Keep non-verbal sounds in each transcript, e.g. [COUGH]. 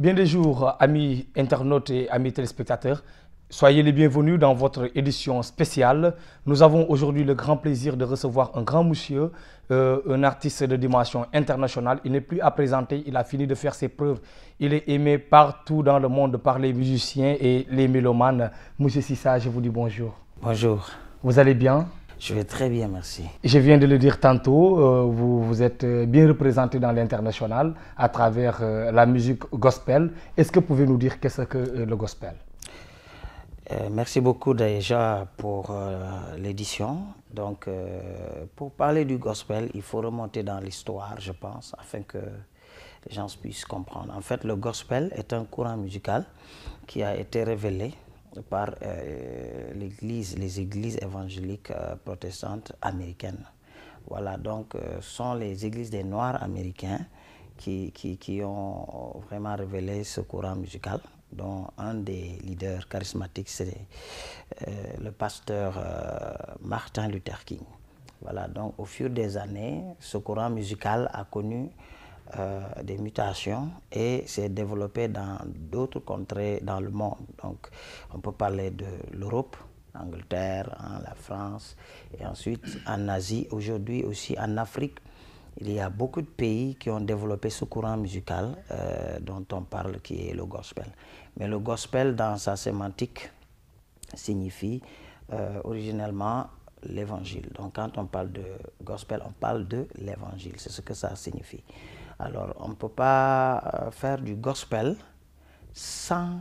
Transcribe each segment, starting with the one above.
Bien des jours, amis internautes et amis téléspectateurs. Soyez les bienvenus dans votre édition spéciale. Nous avons aujourd'hui le grand plaisir de recevoir un grand monsieur, euh, un artiste de dimension internationale. Il n'est plus à présenter, il a fini de faire ses preuves. Il est aimé partout dans le monde par les musiciens et les mélomanes. Monsieur Sissa, je vous dis bonjour. Bonjour. Vous allez bien je vais très bien, merci. Je viens de le dire tantôt, euh, vous, vous, êtes euh, bien représenté dans l'international à travers euh, la musique gospel. Est-ce que vous pouvez nous dire qu'est-ce que le gospel Merci beaucoup déjà pour l'édition. Donc, pour parler du gospel, il faut remonter dans l'histoire, je pense, afin que les gens puissent comprendre. En fait, le gospel est un courant musical qui a été révélé par euh, l'église, les églises évangéliques euh, protestantes américaines. Voilà, donc ce euh, sont les églises des Noirs américains qui, qui, qui, ont vraiment révélé ce courant musical, dont un des leaders charismatiques, c'est le pasteur Martin Luther King. Voilà, donc au fur des années, ce courant musical a connu euh, des mutations et s'est développé dans d'autres contrées dans le monde. Donc on peut parler de l'Europe, l'Angleterre, en hein, la France et ensuite en Asie, aujourd'hui aussi en Afrique. Il y a beaucoup de pays qui ont développé ce courant musical euh, dont on parle qui est le gospel. Mais le gospel dans sa sémantique signifie euh, originellement l'évangile. Donc quand on parle de gospel, on parle de l'évangile. C'est ce que ça signifie. Alors, on ne peut pas euh, faire du gospel sans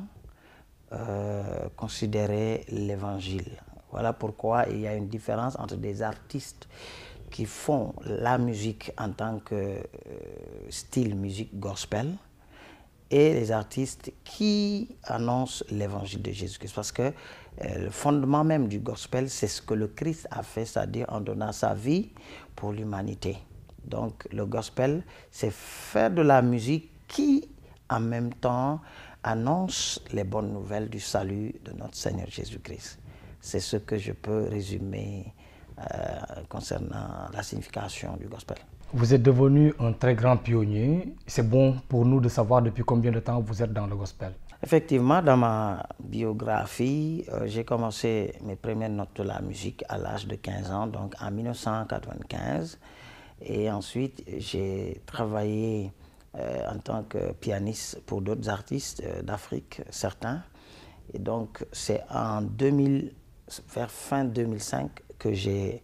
euh, considérer l'évangile. Voilà pourquoi il y a une différence entre des artistes qui font la musique en tant que euh, style musique gospel et les artistes qui annoncent l'évangile de Jésus-Christ. Parce que le fondement même du gospel, c'est ce que le Christ a fait, c'est-à-dire en donnant sa vie pour l'humanité. Donc le gospel, c'est faire de la musique qui, en même temps, annonce les bonnes nouvelles du salut de notre Seigneur Jésus-Christ. C'est ce que je peux résumer euh, concernant la signification du gospel. Vous êtes devenu un très grand pionnier. C'est bon pour nous de savoir depuis combien de temps vous êtes dans le gospel. Effectivement, dans ma biographie, euh, j'ai commencé mes premières notes de la musique à l'âge de 15 ans, donc en 1995. Et ensuite, j'ai travaillé euh, en tant que pianiste pour d'autres artistes euh, d'Afrique, certains. Et donc, c'est en 2000, vers fin 2005 que j'ai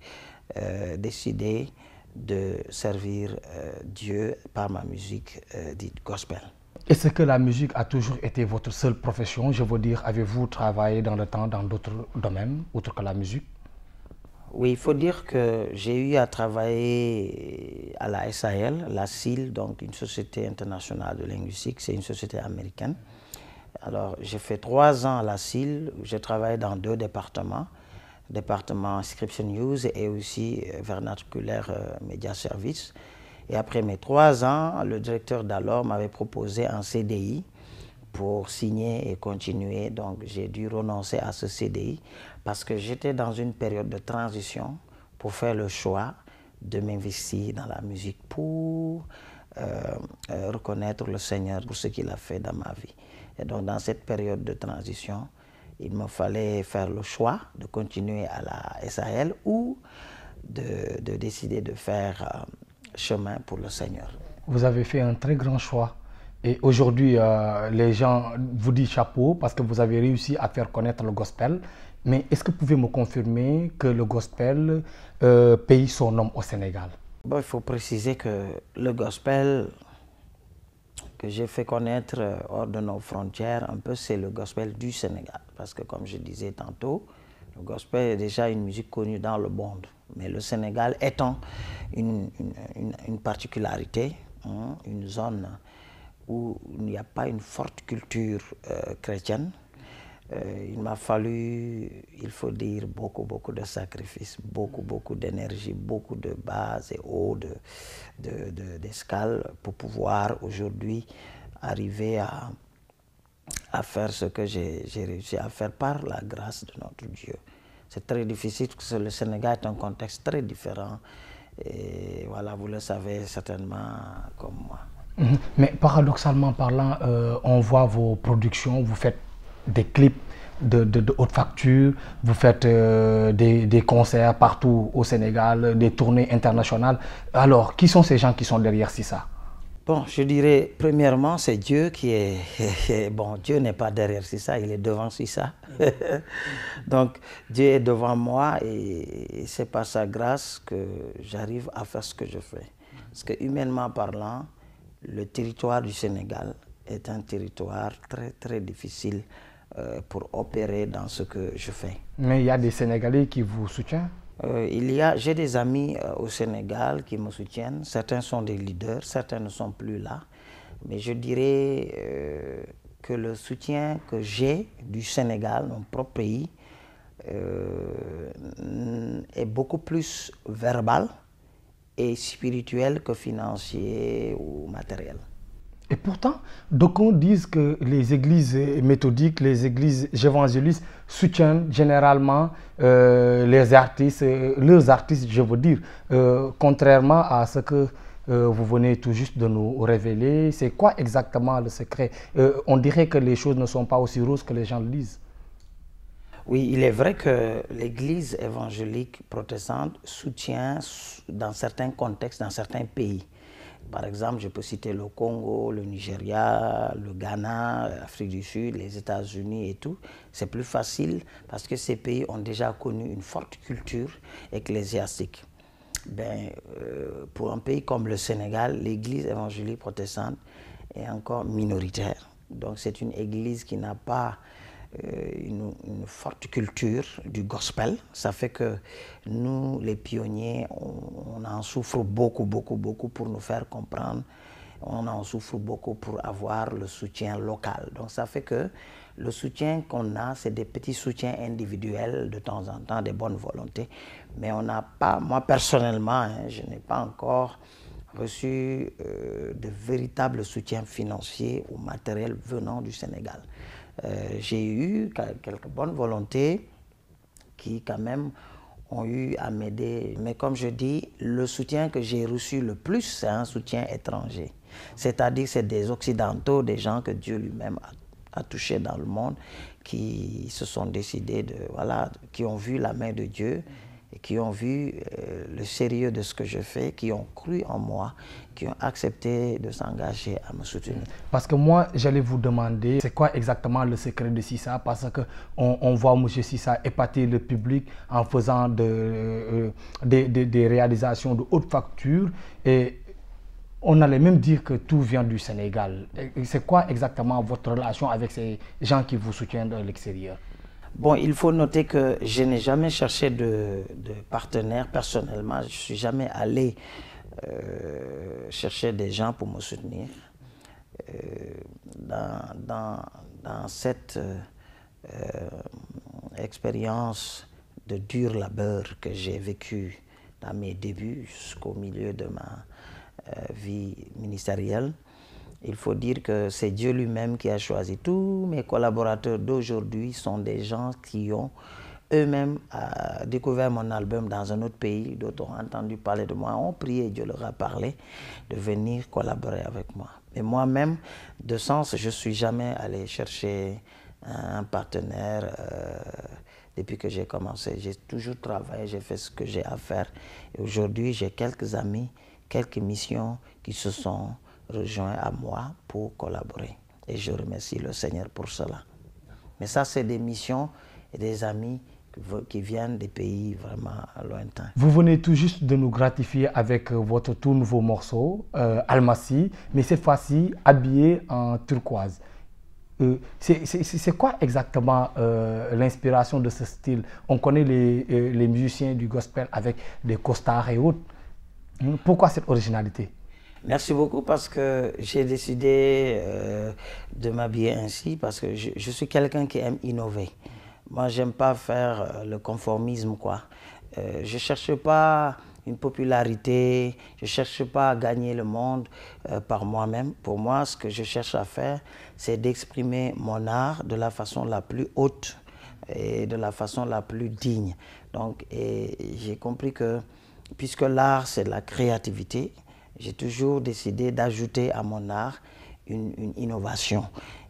euh, décidé de servir Dieu par ma musique dite gospel. Est-ce que la musique a toujours été votre seule profession Je veux dire, avez-vous travaillé dans le temps dans d'autres domaines, outre que la musique oui, il faut dire que j'ai eu à travailler à la SAL, la SIL, donc une société internationale de linguistique, c'est une société américaine. Alors, j'ai fait trois ans à la SIL, j'ai travaillé dans deux départements, département Inscription News et aussi euh, Vernacular euh, Media Service. Et après mes trois ans, le directeur d'alors m'avait proposé un CDI pour signer et continuer. Donc j'ai dû renoncer à ce CDI parce que j'étais dans une période de transition pour faire le choix de m'investir dans la musique pour euh, euh, reconnaître le Seigneur pour ce qu'il a fait dans ma vie. Et donc dans cette période de transition, il me fallait faire le choix de continuer à la SAL ou de, décider de faire euh, chemin pour le Seigneur. Vous avez fait un très grand choix et aujourd'hui, euh, les gens vous disent chapeau parce que vous avez réussi à faire connaître le gospel. Mais est-ce que vous pouvez me confirmer que le gospel euh, paye son nom au Sénégal Il faut préciser que le gospel que j'ai fait connaître euh, hors de nos frontières, un peu, c'est le gospel du Sénégal. Parce que comme je disais tantôt, le gospel est déjà une musique connue dans le monde. Mais le Sénégal étant une, particularité, hein, une zone où il n'y a pas une forte culture euh, chrétienne. Euh, il m'a fallu, il faut dire, beaucoup, beaucoup de sacrifices, beaucoup, mm. beaucoup d'énergie, beaucoup de bases et hauts de, de, de, pour pouvoir aujourd'hui arriver à, à faire ce que j'ai réussi à faire par la grâce de notre Dieu. C'est très difficile parce que le Sénégal est un contexte très différent. Et voilà, vous le savez certainement comme moi. Mhm. Mais paradoxalement parlant, euh, on voit vos productions, vous faites des clips de, haute facture, vous faites euh, des, des, concerts partout au Sénégal, des tournées internationales. Alors, qui sont ces gens qui sont derrière ça Bon, je dirais, premièrement, c'est Dieu qui est... [LAUGHS] bon, Dieu n'est pas derrière ça, il est devant ça. [LAUGHS] Donc, Dieu est devant moi et c'est par sa grâce que j'arrive à faire ce que je fais. Parce que humainement parlant, le territoire du Sénégal est un territoire très très difficile euh, pour opérer dans ce que je fais. Mais il y a des Sénégalais qui vous soutiennent euh, il y a, j'ai des amis euh, au Sénégal qui me soutiennent. Certains sont des leaders, certains ne sont plus là. Mais je dirais que le soutien que j'ai du Sénégal, mon propre pays, est beaucoup plus verbal et spirituel que financier ou matériel. Et pourtant, d'aucuns disent que les églises méthodiques, les églises évangélistes soutiennent généralement euh, les artistes, euh, leurs artistes, je veux dire, euh, contrairement à ce que vous venez tout juste de nous révéler. C'est quoi exactement le secret On dirait que les choses ne sont pas aussi roses que les gens le disent. Oui, il est vrai que l'Église évangélique protestante soutient dans certains contextes, dans certains pays. Par exemple, je peux citer le Congo, le Nigeria, le Ghana, l'Afrique du Sud, les États-Unis et tout. C'est plus facile parce que ces pays ont déjà connu une forte culture ecclésiastique. Ben, euh, pour un pays comme le Sénégal, l'Église évangélique protestante est encore minoritaire. Donc c'est une Église qui n'a pas euh, une, forte culture du gospel. Ça fait que nous, les pionniers, on, en souffre beaucoup, beaucoup, beaucoup pour nous faire comprendre. On en souffre beaucoup pour avoir le soutien local. Donc ça fait que le soutien qu'on a, c'est des petits soutiens individuels de temps en temps, des bonnes volontés. Mais on n'a pas, moi personnellement, hein, je n'ai pas encore reçu euh, de véritable soutien financier ou matériel venant du Sénégal. Euh, j'ai eu quelques bonnes volontés qui quand même ont eu à m'aider. Mais comme je dis, le soutien que j'ai reçu le plus, c'est un soutien étranger. C'est-à-dire c'est des Occidentaux, des gens que Dieu lui-même a, touchés dans le monde, qui se sont décidés de, voilà, qui ont vu la main de Dieu et qui ont vu euh, le sérieux de ce que je fais, qui ont cru en moi, qui ont accepté de s'engager à me soutenir. Parce que moi, j'allais vous demander, c'est quoi exactement le secret de Sissa Parce qu'on on voit M. Sissa épater le public en faisant de, euh, des réalisations de haute facture et on allait même dire que tout vient du Sénégal. C'est quoi exactement votre relation avec ces gens qui vous soutiennent de l'extérieur Bon, il faut noter que je n'ai jamais cherché de, partenaire personnellement. Je ne suis jamais allé euh, chercher des gens pour me soutenir. Euh, dans, cette euh, expérience de dur labeur que j'ai vécue dans mes débuts jusqu'au milieu de ma vie ministérielle, il faut dire que c'est Dieu lui-même qui a choisi. Tous mes collaborateurs d'aujourd'hui sont des gens qui ont eux-mêmes euh, découvert mon album dans un autre pays, d'autres ont entendu parler de moi, ont prié, Dieu leur a parlé, de venir collaborer avec moi. Et moi-même, de sens, je ne suis jamais allé chercher un partenaire euh, depuis que j'ai commencé. J'ai toujours travaillé, j'ai fait ce que j'ai à faire. Et aujourd'hui, j'ai quelques amis, quelques missions qui se sont rejoint à moi pour collaborer. Et je remercie le Seigneur pour cela. Mais ça, c'est des missions et des amis qui viennent des pays vraiment lointains. Vous venez tout juste de nous gratifier avec euh, votre tout nouveau morceau, euh, mais cette fois-ci habillé en turquoise. Euh, c'est quoi exactement euh, l'inspiration de ce style On connaît les, les, musiciens du gospel avec des costards et autres. Pourquoi cette originalité Merci beaucoup parce que j'ai décidé euh, de m'habiller ainsi parce que je, suis quelqu'un qui aime innover. Moi, j'aime pas faire euh, le conformisme, quoi. Euh, je cherche pas une popularité, je cherche pas à gagner le monde euh, par moi-même. Pour moi, ce que je cherche à faire, c'est d'exprimer mon art de la façon la plus haute et de la façon la plus digne. Donc, j'ai compris que puisque l'art, c'est la créativité, j'ai toujours décidé d'ajouter à mon art une, innovation.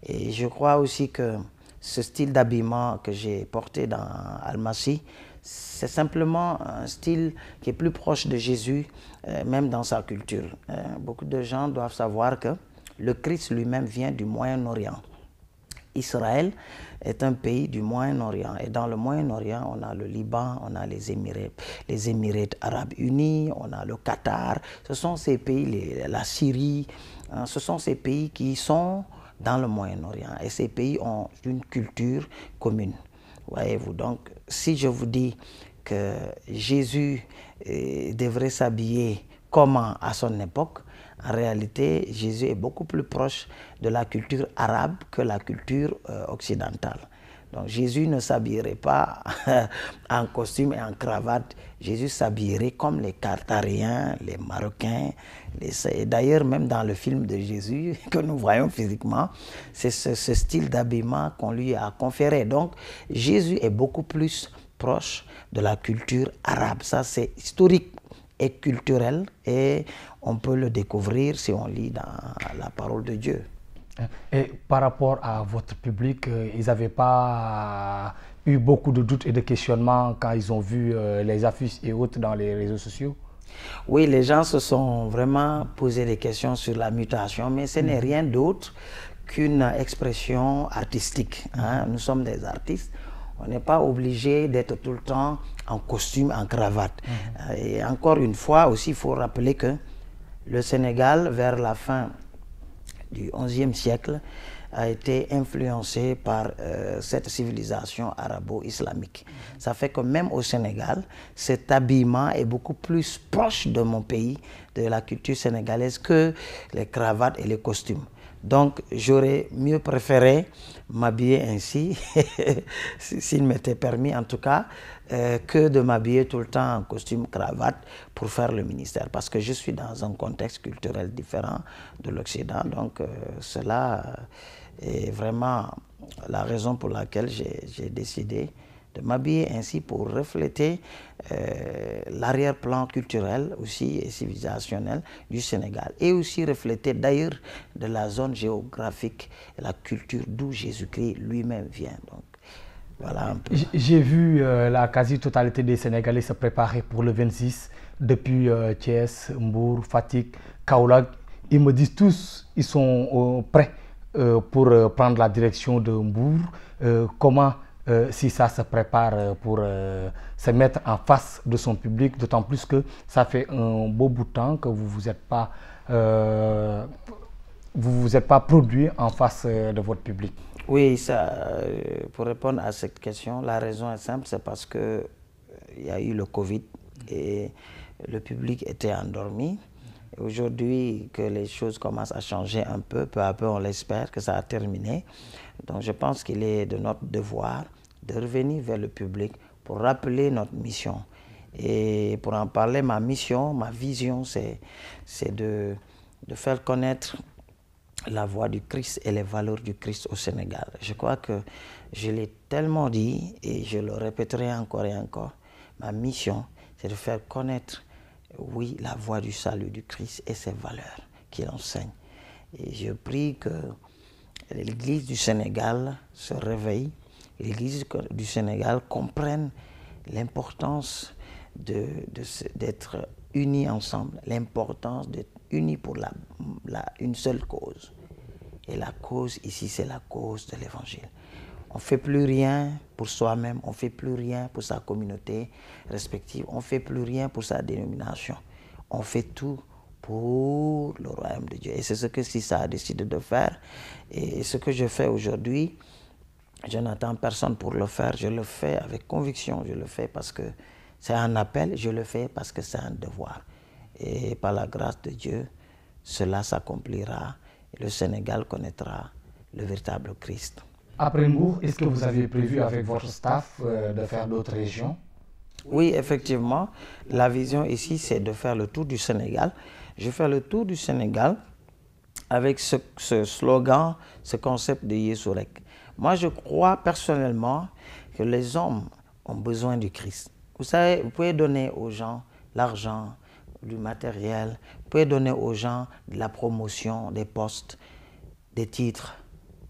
Et je crois aussi que ce style d'habillement que j'ai porté dans Almacy, c'est simplement un style qui est plus proche de Jésus, euh, même dans sa culture. Euh, beaucoup de gens doivent savoir que le Christ lui-même vient du Moyen-Orient. Israël est un pays du Moyen-Orient. Et dans le Moyen-Orient, on a le Liban, on a les Émirats, les arabes unis, on a le Qatar. Ce sont ces pays, la Syrie, hein. ce sont ces pays qui sont dans le Moyen-Orient. Et ces pays ont une culture commune. Voyez-vous, donc si je vous dis que Jésus eh, devrait s'habiller comment à son époque, en réalité, Jésus est beaucoup plus proche de la culture arabe que la culture euh, occidentale. Donc Jésus ne s'habillerait pas [LAUGHS] en costume et en cravate. Jésus s'habillerait comme les Cartariens, les Marocains. Les... D'ailleurs, même dans le film de Jésus [LAUGHS] que nous voyons physiquement, c'est ce, style d'habillement qu'on lui a conféré. Donc Jésus est beaucoup plus proche de la culture arabe. Ça, c'est historique et culturel. Et on peut le découvrir si on lit dans la parole de Dieu. Et par rapport à votre public, euh, ils n'avaient pas eu beaucoup de doutes et de questionnements quand ils ont vu euh, les affiches et autres dans les réseaux sociaux Oui, les gens se sont vraiment posé des questions sur la mutation, mais ce n'est mm. rien d'autre qu'une expression artistique. Hein. Nous sommes des artistes, on n'est pas obligé d'être tout le temps en costume, en cravate. Mm. Euh, et encore une fois, aussi, il faut rappeler que le Sénégal, vers la fin du XIe siècle, a été influencé par euh, cette civilisation arabo-islamique. Ça fait que même au Sénégal, cet habillement est beaucoup plus proche de mon pays, de la culture sénégalaise, que les cravates et les costumes. Donc j'aurais mieux préféré m'habiller ainsi, [LAUGHS] s'il m'était permis en tout cas, euh, que de m'habiller tout le temps en costume cravate pour faire le ministère. Parce que je suis dans un contexte culturel différent de l'Occident. Donc euh, cela est vraiment la raison pour laquelle j'ai décidé de m'habiller ainsi pour refléter euh, l'arrière-plan culturel aussi et civilisationnel du Sénégal et aussi refléter d'ailleurs de la zone géographique la culture d'où Jésus-Christ lui-même vient. Donc, voilà J'ai vu euh, la quasi-totalité des Sénégalais se préparer pour le 26 depuis euh, Thiès, Mbour, Fatik, Kaolag. Ils me disent tous, ils sont prêts pour prendre la direction de Mbour. comment euh, si ça se prépare euh, pour euh, se mettre en face de son public, d'autant plus que ça fait un beau bout de temps que vous vous êtes pas vous vous êtes pas produit en face de votre public. Oui, ça, pour répondre à cette question, la raison est simple, c'est parce que il y a eu le Covid et le public était endormi. Aujourd'hui, que les choses commencent à changer un peu, peu à peu, on l'espère que ça a terminé. Donc, je pense qu'il est de notre devoir de revenir vers le public pour rappeler notre mission. Et pour en parler, ma mission, ma vision, c'est de, de faire connaître la voix du Christ et les valeurs du Christ au Sénégal. Je crois que je l'ai tellement dit et je le répéterai encore et encore. Ma mission, c'est de faire connaître, oui, la voix du salut du Christ et ses valeurs qu'il enseigne. Et je prie que l'Église du Sénégal se réveille l'Église du Sénégal comprennent l'importance d'être de, unis ensemble, l'importance d'être unis pour la, une seule cause. Et la cause ici, c'est la cause de l'Évangile. On ne fait plus rien pour soi-même, on ne fait plus rien pour sa communauté respective, on ne fait plus rien pour sa dénomination. On fait tout pour le royaume de Dieu. Et c'est ce que Sissa a décidé de faire. Et ce que je fais aujourd'hui, je n'attends personne pour le faire. Je le fais avec conviction. Je le fais parce que c'est un appel. Je le fais parce que c'est un devoir. Et par la grâce de Dieu, cela s'accomplira. Et le Sénégal connaîtra le véritable Christ. Après vous, est-ce que vous aviez prévu avec votre staff euh, de faire d'autres régions Oui, effectivement. La vision ici, c'est de faire le tour du Sénégal. Je fais le tour du Sénégal avec ce, ce slogan, ce concept de Yesurek. Moi, je crois personnellement que les hommes ont besoin du Christ. Vous savez, vous pouvez donner aux gens l'argent, du matériel, vous pouvez donner aux gens de la promotion, des postes, des titres.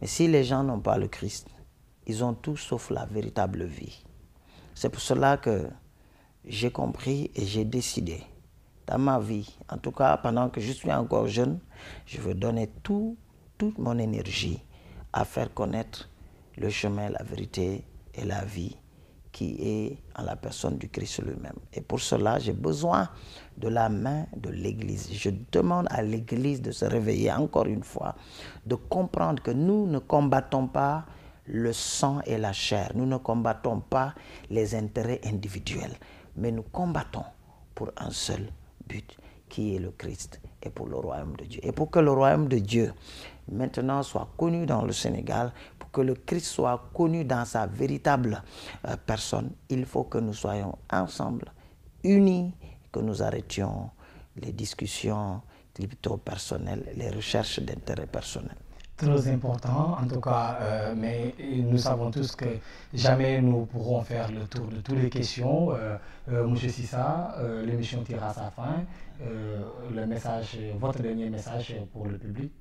Mais si les gens n'ont pas le Christ, ils ont tout sauf la véritable vie. C'est pour cela que j'ai compris et j'ai décidé, dans ma vie, en tout cas pendant que je suis encore jeune, je veux donner tout, toute mon énergie à faire connaître le chemin, la vérité et la vie qui est en la personne du Christ lui-même. Et pour cela, j'ai besoin de la main de l'Église. Je demande à l'Église de se réveiller encore une fois, de comprendre que nous ne combattons pas le sang et la chair, nous ne combattons pas les intérêts individuels, mais nous combattons pour un seul but, qui est le Christ et pour le royaume de Dieu. Et pour que le royaume de Dieu maintenant soit connu dans le Sénégal, que le Christ soit connu dans sa véritable euh, personne, il faut que nous soyons ensemble, unis, que nous arrêtions les discussions crypto-personnelles, les recherches d'intérêt personnel très important, en tout cas, euh, mais nous savons tous que jamais nous pourrons faire le tour de toutes les questions. Monsieur euh, Sissa, l'émission tira à sa fin. le message, votre dernier message pour le public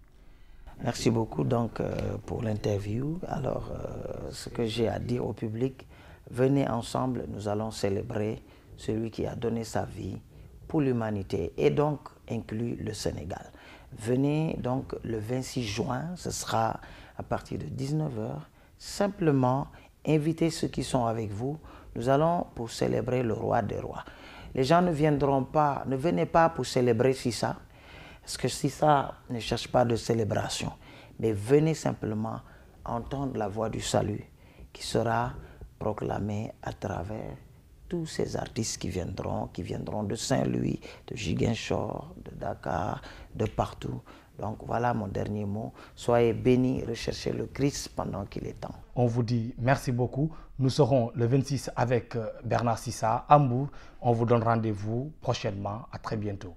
Merci beaucoup donc euh, pour l'interview. Alors, euh, ce que j'ai à dire au public, venez ensemble, nous allons célébrer celui qui a donné sa vie pour l'humanité et donc inclut le Sénégal. Venez donc le 26 juin, ce sera à partir de 19h. Simplement, invitez ceux qui sont avec vous. Nous allons pour célébrer le roi des rois. Les gens ne viendront pas, ne venez pas pour célébrer ça. Parce que si ça ne cherche pas de célébration, mais venez simplement entendre la voix du salut qui sera proclamée à travers tous ces artistes qui viendront, qui viendront de Saint-Louis, de Giguinchor, de Dakar, de partout. Donc voilà mon dernier mot. Soyez bénis, recherchez le Christ pendant qu'il est temps. On vous dit merci beaucoup. Nous serons le 26 avec euh, Bernard Sissa à Hambourg. On vous donne rendez-vous prochainement. À très bientôt.